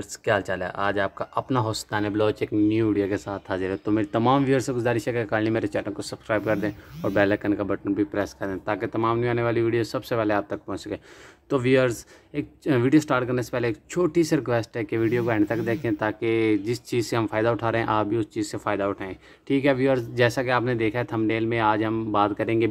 viewers क्या हाल चाल है आज आपका अपना हौस्तान ब्लॉच एक न्यू वीडियो के साथ हाजिर है तो मेरी तमाम व्यूअर्स से गुजारिश है कि काली मेरे चैनल को सब्सक्राइब कर दें और बेल आइकन का बटन भी प्रेस कर दें ताकि तमाम न्यू आने वाली वीडियो सबसे पहले आप तक पहुँच सके तो व्यूअर्स एक वीडियो स्टार्ट करने से पहले एक छोटी सी रिक्वेस्ट है कि वीडियो को एंड तक देखें ताकि जिस चीज़ से हम फ़ायदा उठा रहे हैं आप भी उस चीज़ से फ़ायदा उठाएँ ठीक है व्यूअर्स जैसा कि आपने देखा है थंबनेल में आज हम बात करेंगे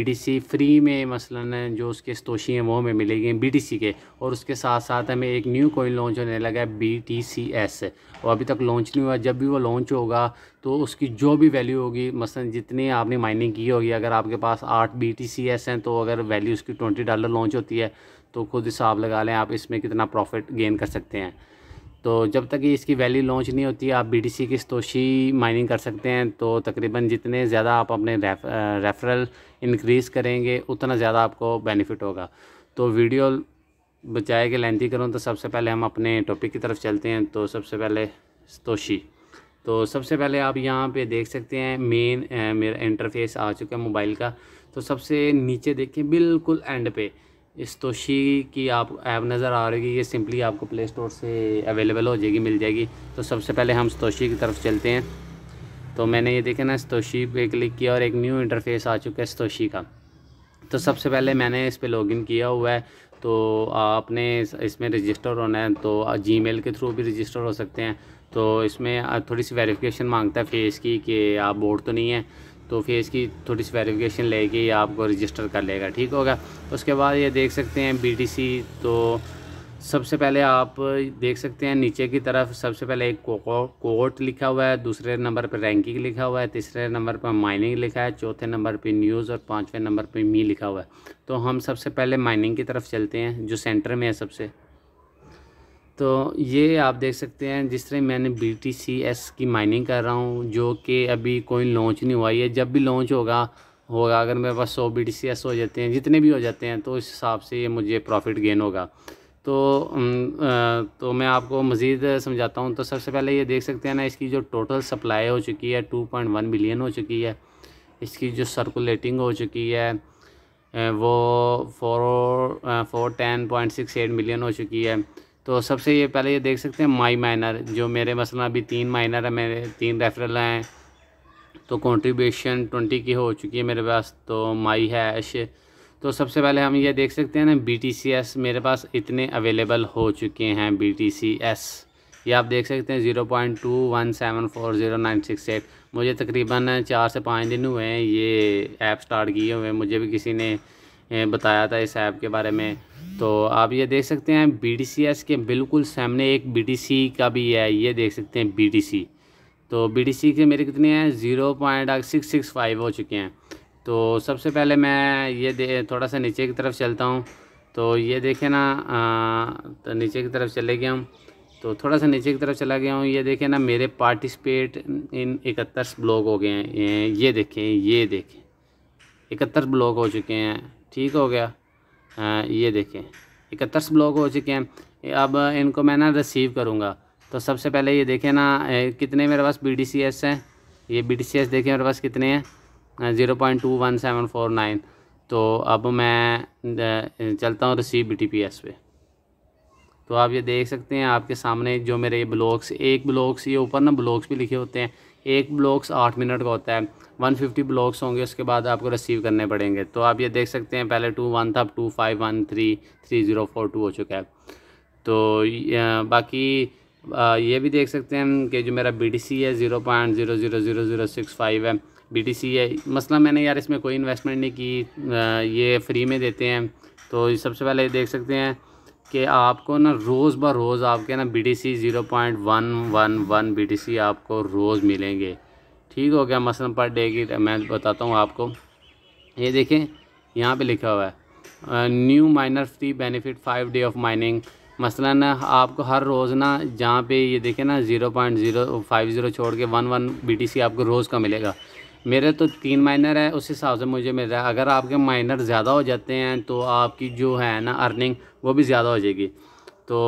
डी सी फ्री में मसलन जो उसके स्तोशी हैं वो हमें मिलेगी सी के और उसके साथ साथ हमें एक न्यू कोइन लॉन्च होने लगा है बी टी सी एस वो अभी तक लॉन्च नहीं हुआ जब भी वो लॉन्च होगा तो उसकी जो भी वैल्यू होगी मसलन जितनी आपने माइनिंग की होगी अगर आपके पास आठ बी टी सी एस हैं तो अगर वैल्यू उसकी ट्वेंटी डॉलर लॉन्च होती है तो खुद हिसाब लगा लें आप इसमें कितना प्रॉफिट गेन कर सकते हैं तो जब तक इसकी वैल्यू लॉन्च नहीं होती आप बी टी सी की स्तोशी माइनिंग कर सकते हैं तो तकरीबन जितने ज़्यादा आप अपने रेफ, रेफरल इनक्रीज़ करेंगे उतना ज़्यादा आपको बेनिफिट होगा तो वीडियो बचाए के लेंथी करूँ तो सबसे पहले हम अपने टॉपिक की तरफ चलते हैं तो सबसे पहले तोशी तो सबसे पहले आप यहाँ पे देख सकते हैं मेन मेरा इंटरफेस आ चुका है मोबाइल का तो सबसे नीचे देखें बिल्कुल एंड पे इस तोशी की आप ऐप नज़र आ रही है ये सिंपली आपको प्ले स्टोर से अवेलेबल हो जाएगी मिल जाएगी तो सबसे पहले हम स्तोशी की तरफ चलते हैं तो मैंने ये देखा ना स्तोशी पे क्लिक किया और एक न्यू इंटरफेस आ चुका है स्तोशी का तो सबसे पहले मैंने इस पर लॉगिन किया हुआ है तो आपने इसमें रजिस्टर होना है तो जीमेल के थ्रू भी रजिस्टर हो सकते हैं तो इसमें थोड़ी सी वेरिफिकेशन मांगता है फेस की कि आप बोर्ड तो नहीं है तो फेस की थोड़ी सी वेरिफिकेशन लेके आपको रजिस्टर कर लेगा ठीक होगा उसके बाद ये देख सकते हैं बी तो सबसे पहले आप देख सकते हैं नीचे की तरफ सबसे पहले एक कोर्ट लिखा हुआ है दूसरे नंबर पर रैंकिंग लिखा हुआ है तीसरे नंबर पर माइनिंग लिखा है चौथे नंबर पर न्यूज़ और पाँचवें नंबर पर मी लिखा हुआ है तो हम सबसे पहले माइनिंग की तरफ चलते हैं जो सेंटर में है सबसे तो ये आप देख सकते हैं जिस तरह मैंने बी टी सी एस की माइनिंग कर रहा हूँ जो कि अभी कोई लॉन्च नहीं हुआ है जब भी लॉन्च होगा होगा अगर मेरे पास सौ बी टी सी एस हो जाते हैं जितने भी हो जाते हैं तो इस हिसाब से ये मुझे प्रॉफिट गेन होगा तो तो मैं आपको मज़ीद समझाता हूँ तो सबसे पहले ये देख सकते हैं ना इसकी जो टोटल सप्लाई हो चुकी है टू पॉइंट वन मिलियन हो चुकी है इसकी जो सर्कुलेटिंग हो चुकी है वो four four ten point six eight million हो चुकी है तो सबसे ये पहले ये देख सकते हैं माई माइनर जो मेरे मसला अभी तीन माइनर है मेरे तीन रेफरल हैं तो कॉन्ट्रीब्यूशन ट्वेंटी की हो चुकी है मेरे पास तो माई हैश तो सबसे पहले हम ये देख सकते हैं ना बी टी सी एस मेरे पास इतने अवेलेबल हो चुके हैं बी टी सी एस ये आप देख सकते हैं zero point two one seven four zero nine six eight मुझे तकरीबन चार से पाँच दिन हुए हैं ये ऐप स्टार्ट किए हुए मुझे भी किसी ने बताया था इस ऐप के बारे में तो आप ये देख सकते हैं बी टी सी एस के बिल्कुल सामने एक बी टी सी का भी है ये देख सकते हैं बी टी सी तो बी टी सी के मेरे कितने हैं zero point six six five हो चुके हैं तो सबसे पहले मैं ये थोड़ा सा नीचे की तरफ चलता हूँ तो ये देखें ना आ, तो नीचे की तरफ चले गया हूँ तो थोड़ा सा नीचे की तरफ चला गया हूँ ये देखें ना मेरे पार्टिसिपेट इन इकहत्तर ब्लॉक हो गए हैं ये देखें ये देखें इकहत्तर ब्लॉक हो चुके हैं ठीक हो गया आ, ये देखें इकहत्तर ब्लॉक हो चुके हैं अब इनको मैं ना रिसीव करूँगा तो सबसे पहले ये देखें ना कितने मेरे पास बी डी सी एस हैं ये बी डी सी एस देखें मेरे पास कितने हैं zero point two one seven four nine तो अब मैं चलता हूँ receive B T P S पे तो आप ये देख सकते हैं आपके सामने जो मेरे ये ब्लॉक्स एक ब्लॉक्स ये ऊपर ना ब्लॉक्स भी लिखे होते हैं एक ब्लॉक्स आठ मिनट का होता है वन फिफ्टी ब्लॉक्स होंगे उसके बाद आपको रिसीव करने पड़ेंगे तो आप ये देख सकते हैं पहले टू वन था two five one three three zero four two हो चुका है तो बाकी ये भी देख सकते हैं कि जो मेरा बी टी सी है zero point zero zero zero zero six five है बी टी सी है मसला मैंने यार इसमें कोई इन्वेस्टमेंट नहीं की ये फ्री में देते हैं तो सबसे पहले देख सकते हैं कि आपको ना रोज़ ब रोज़ आपके ना B T C zero point one one one B T C आपको रोज़ मिलेंगे ठीक हो गया मसलन पर डे की मैं बताता हूँ आपको ये देखें यहाँ पे लिखा हुआ है new miner free benefit five day of mining मसला ना आपको हर रोज़ ना जहाँ पे ये देखें ना zero point zero five zero छोड़ के one one B T C आपको रोज़ का मिलेगा मेरे तो तीन माइनर है उस हिसाब से मुझे मिल रहा है अगर आपके माइनर ज़्यादा हो जाते हैं तो आपकी जो है ना अर्निंग वो भी ज़्यादा हो जाएगी तो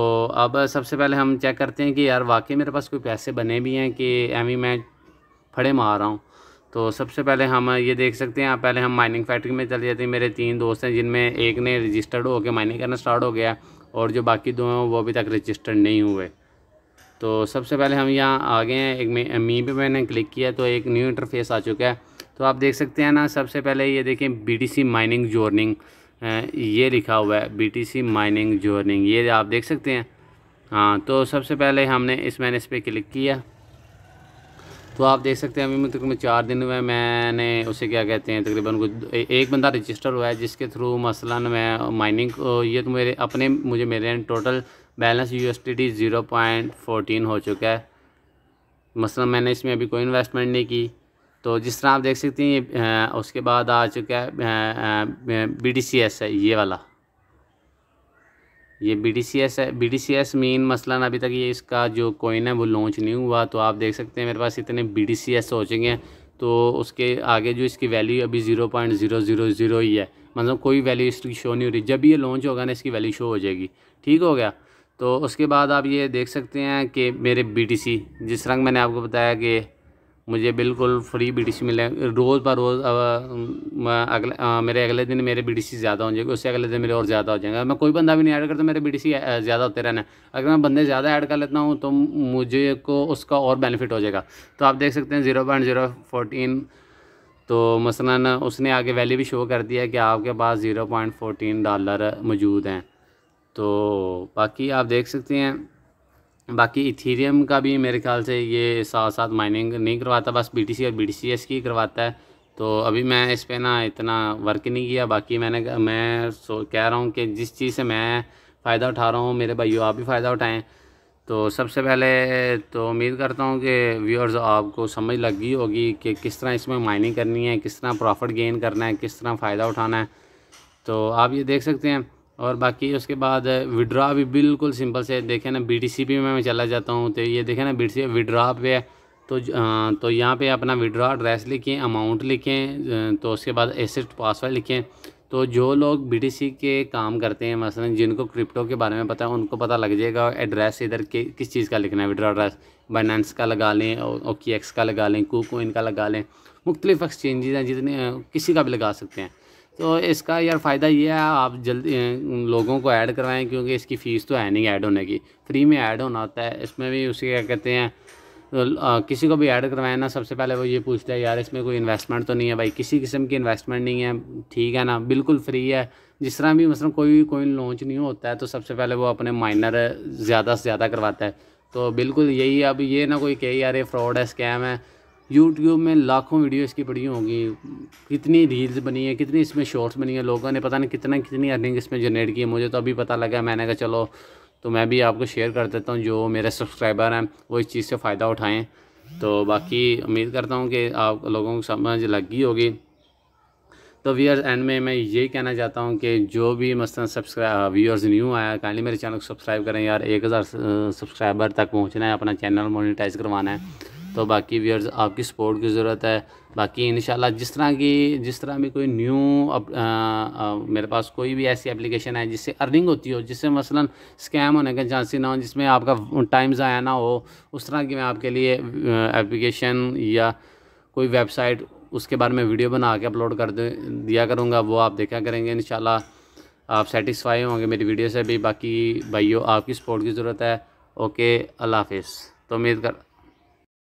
अब सबसे पहले हम चेक करते हैं कि यार वाकई मेरे पास कोई पैसे बने भी हैं कि एम मैं फड़े मार रहा हूँ तो सबसे पहले हम ये देख सकते हैं पहले हम माइनिंग फैक्ट्री में चले जाते हैं मेरे तीन दोस्त हैं जिनमें एक ने रजिस्टर्ड होकर माइनिंग करना स्टार्ट हो गया और जो बाकी दो हैं वो अभी तक रजिस्टर्ड नहीं हुए तो सबसे पहले हम यहाँ आ गए हैं एक मी पे मैंने क्लिक किया तो एक न्यू इंटरफेस आ चुका है तो आप देख सकते हैं ना सबसे पहले ये देखें बीटीसी माइनिंग जोर्निंग ये लिखा हुआ है बीटीसी माइनिंग जोर्निंग ये आप देख सकते हैं हाँ तो सबसे पहले हमने इस मैंने इस पर क्लिक किया तो आप देख सकते हैं अभी मैं तकरीबन चार दिन में मैंने उसे क्या कहते हैं तकरीबन कुछ एक बंदा रजिस्टर हुआ है जिसके थ्रू मसला मैं माइनिंग ये तो मेरे अपने मुझे मेरे total balance U S T zero point fourteen हो चुका है मसलन मैंने इसमें अभी कोई इन्वेस्टमेंट नहीं की तो जिस तरह आप देख सकते हैं ये उसके बाद आ चुका है बी डी सी एस है ये वाला ये बी डी सी एस है B D C S mean मसलन अभी तक ये इसका जो कोइन है वो लॉन्च नहीं हुआ तो आप देख सकते हैं मेरे पास इतने बी डी सी एस हो चुके हैं तो उसके आगे जो इसकी वैल्यू अभी zero point zero zero zero ही है मतलब कोई वैल्यू इसकी शो नहीं हो रही जब ये लॉन्च होगा ना इसकी वैल्यू शो हो जाएगी ठीक हो गया तो उसके बाद आप ये देख सकते हैं कि मेरे बीटीसी जिस रंग मैंने आपको बताया कि मुझे बिल्कुल फ्री बीटीसी मिले रोज़ पर रोज़ अगले आ, मेरे अगले दिन मेरे बीटीसी ज़्यादा हो जाएंगे उससे अगले दिन मेरे और ज़्यादा हो जाएंगे मैं कोई बंदा भी नहीं ऐड करता मेरे बीटीसी ज़्यादा होते रहना अगर मैं बंदे ज़्यादा ऐड कर लेता हूँ तो मुझे को उसका और बेनिफिट हो जाएगा तो आप देख सकते हैं ज़ीरो पॉइंट ज़ीरो तो मसला उसने आगे वैल्यू भी शो कर दिया कि आपके पास ज़ीरो पॉइंट डॉलर मौजूद हैं तो बाकी आप देख सकते हैं बाकी इथीरियम का भी मेरे ख्याल से ये साथ साथ माइनिंग नहीं करवाता बस बीटीसी और बीटीसीएस की करवाता है तो अभी मैं इस पर ना इतना वर्क नहीं किया बाकी मैंने मैं सो कह रहा हूँ कि जिस चीज़ से मैं फ़ायदा उठा रहा हूँ मेरे भाइयों आप भी फ़ायदा उठाएँ तो सबसे पहले तो उम्मीद करता हूँ कि व्यूअर्स आपको समझ लग गई होगी कि किस तरह इसमें माइनिंग करनी है किस तरह प्रॉफिट गेन करना है किस तरह फ़ायदा उठाना है तो आप ये देख सकते हैं और बाकी उसके बाद विड्रा भी बिल्कुल सिंपल से देखें ना बी टी सी पे मैं चला जाता हूँ तो ये देखे ना बी टी सी विड्रा पे है तो तो यहाँ पे अपना विड्रा एड्रेस लिखें अमाउंट लिखें तो उसके बाद एसेट पासवर्ड लिखें तो जो लोग बी के काम करते हैं मसलन जिनको क्रिप्टो के बारे में पता है उनको पता लग जाएगा एड्रेस इधर के किस चीज़ का लिखना है विड्रा एड्रेस बाइनेंस का लगा लें ओ का लगा लें कूकोइन का लगा लें मुख्तलिफ़ एक्सचेंजेज़ हैं जितने किसी का भी लगा सकते हैं तो इसका यार फ़ायदा ये है आप जल्दी लोगों को ऐड करवाएं क्योंकि इसकी फ़ीस तो है नहीं ऐड होने की फ्री में ऐड होना होता है इसमें भी उसे क्या कहते हैं तो किसी को भी ऐड करवाएं ना सबसे पहले वो ये पूछता है यार इसमें कोई इन्वेस्टमेंट तो नहीं है भाई किसी किस्म की इन्वेस्टमेंट नहीं है ठीक है ना बिल्कुल फ्री है जिस तरह भी मतलब कोई कोई लॉन्च नहीं होता है तो सबसे पहले वो अपने माइनर ज़्यादा से ज़्यादा करवाता है तो बिल्कुल यही अब ये ना कोई कहे यार ये फ्रॉड है स्कैम है यूट्यूब में लाखों वीडियो इसकी पड़ी होंगी कितनी रील्स बनी है कितनी इसमें शॉर्ट्स बनी है लोगों ने पता नहीं कितना कितनी अर्निंग इसमें जनरेट की है मुझे तो अभी पता लगा मैंने कहा चलो तो मैं भी आपको शेयर कर देता हूँ जो मेरे सब्सक्राइबर हैं वो इस चीज़ से फ़ायदा उठाएँ तो बाकी उम्मीद करता हूँ कि आप लोगों को समझ लगी होगी तो व्यूअर्स एंड में मैं यही कहना चाहता हूँ कि जो भी मसलन सब्सक्राइब व्यूअर्स न्यू आया काइंडली मेरे चैनल को सब्सक्राइब करें यार एक हज़ार सब्सक्राइबर तक पहुँचना है अपना चैनल मोनिटाइज करवाना है तो बाकी व्यर्स आपकी सपोर्ट की ज़रूरत है बाकी इन जिस तरह की जिस तरह भी कोई न्यू अप, आ, आ, मेरे पास कोई भी ऐसी एप्लीकेशन है जिससे अर्निंग होती हो जिससे मसलन स्कैम होने के चांसेस ना हो जिसमें आपका टाइम ज़ाया ना हो उस तरह की मैं आपके लिए एप्लीकेशन या कोई वेबसाइट उसके बारे में वीडियो बना के अपलोड कर दिया करूँगा वो आप देखा करेंगे इन आप सेटिस्फाई होंगे मेरी वीडियो से भी बाकी भाइयों आपकी सपोर्ट की ज़रूरत है ओके अल्लाह हाफ़ तो उम्मीद कर